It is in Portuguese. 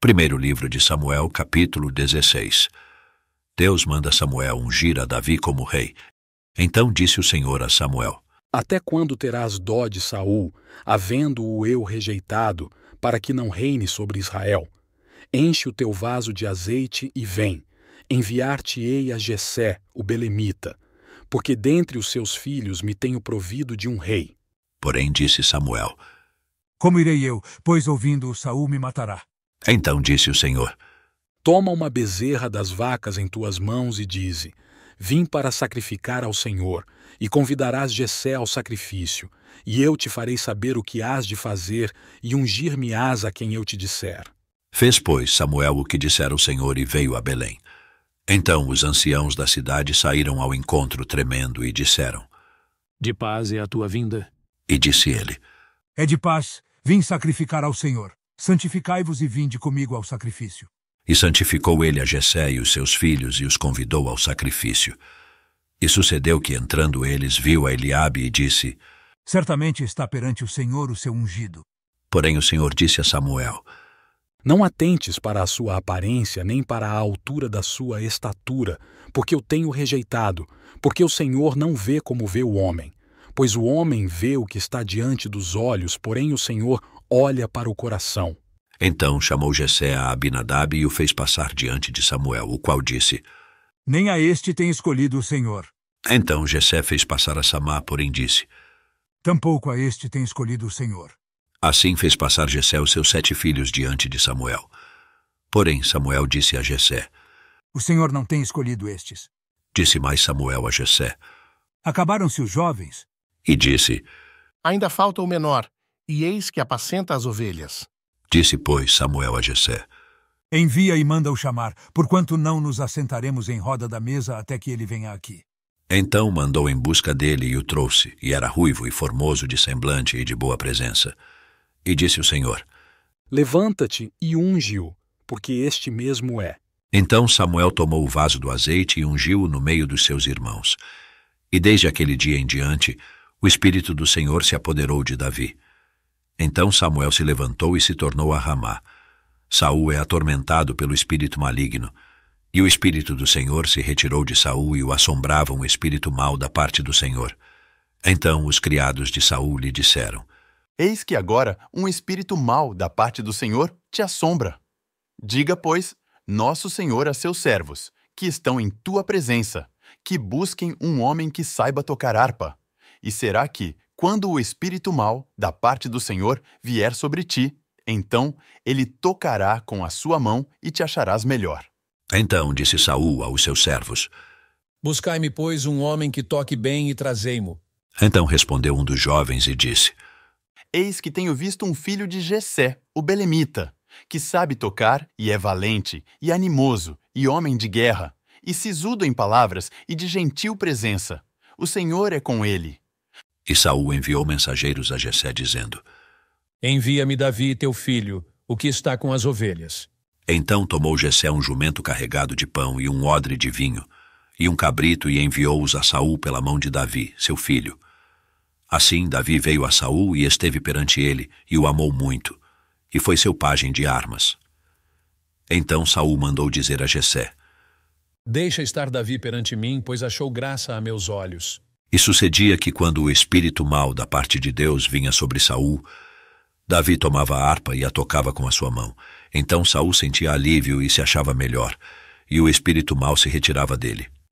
Primeiro livro de Samuel, capítulo 16. Deus manda Samuel ungir a Davi como rei. Então disse o Senhor a Samuel: Até quando terás dó de Saul, havendo-o eu rejeitado, para que não reine sobre Israel? Enche o teu vaso de azeite e vem. Enviar-te-ei a Jessé, o belemita, porque dentre os seus filhos me tenho provido de um rei. Porém disse Samuel: Como irei eu, pois ouvindo-o Saul me matará? Então disse o Senhor: Toma uma bezerra das vacas em tuas mãos e dize: Vim para sacrificar ao Senhor, e convidarás Jessé ao sacrifício, e eu te farei saber o que hás de fazer, e ungir-me-ás a quem eu te disser. Fez, pois, Samuel o que dissera o Senhor e veio a Belém. Então os anciãos da cidade saíram ao encontro tremendo e disseram: De paz é a tua vinda. E disse ele: É de paz, vim sacrificar ao Senhor. Santificai-vos e vinde comigo ao sacrifício. E santificou ele a Jessé e os seus filhos e os convidou ao sacrifício. E sucedeu que, entrando eles, viu a Eliabe e disse, Certamente está perante o Senhor o seu ungido. Porém o Senhor disse a Samuel, Não atentes para a sua aparência, nem para a altura da sua estatura, porque eu tenho rejeitado, porque o Senhor não vê como vê o homem. Pois o homem vê o que está diante dos olhos, porém o Senhor olha para o coração. Então chamou Jessé a Abinadab e o fez passar diante de Samuel, o qual disse, Nem a este tem escolhido o Senhor. Então Jessé fez passar a Samá, porém disse, Tampouco a este tem escolhido o Senhor. Assim fez passar Jessé os seus sete filhos diante de Samuel. Porém Samuel disse a Jessé, O Senhor não tem escolhido estes. Disse mais Samuel a Jessé, Acabaram-se os jovens. E disse, Ainda falta o menor e eis que apacenta as ovelhas. Disse, pois, Samuel a Jessé, Envia e manda-o chamar, porquanto não nos assentaremos em roda da mesa até que ele venha aqui. Então mandou em busca dele e o trouxe, e era ruivo e formoso de semblante e de boa presença. E disse o Senhor, Levanta-te e unge-o, porque este mesmo é. Então Samuel tomou o vaso do azeite e ungiu-o no meio dos seus irmãos. E desde aquele dia em diante, o Espírito do Senhor se apoderou de Davi. Então Samuel se levantou e se tornou a Ramá. Saul é atormentado pelo espírito maligno, e o espírito do Senhor se retirou de Saul e o assombrava um espírito mau da parte do Senhor. Então os criados de Saul lhe disseram: Eis que agora um espírito mau da parte do Senhor te assombra. Diga, pois, nosso Senhor a seus servos, que estão em tua presença, que busquem um homem que saiba tocar harpa. E será que, quando o espírito mal, da parte do Senhor, vier sobre ti, então ele tocará com a sua mão e te acharás melhor. Então disse Saul aos seus servos: Buscai-me, pois, um homem que toque bem e trazei-mo. Então respondeu um dos jovens e disse: Eis que tenho visto um filho de Jessé, o belemita, que sabe tocar e é valente e animoso e homem de guerra, e sisudo em palavras e de gentil presença. O Senhor é com ele e Saul enviou mensageiros a Jessé dizendo: Envia-me Davi, teu filho, o que está com as ovelhas. Então tomou Jessé um jumento carregado de pão e um odre de vinho, e um cabrito, e enviou-os a Saul pela mão de Davi, seu filho. Assim Davi veio a Saul e esteve perante ele, e o amou muito, e foi seu pajem de armas. Então Saul mandou dizer a Jessé: Deixa estar Davi perante mim, pois achou graça a meus olhos. E sucedia que quando o espírito mau da parte de Deus vinha sobre Saul, Davi tomava a harpa e a tocava com a sua mão. Então Saul sentia alívio e se achava melhor, e o espírito mau se retirava dele.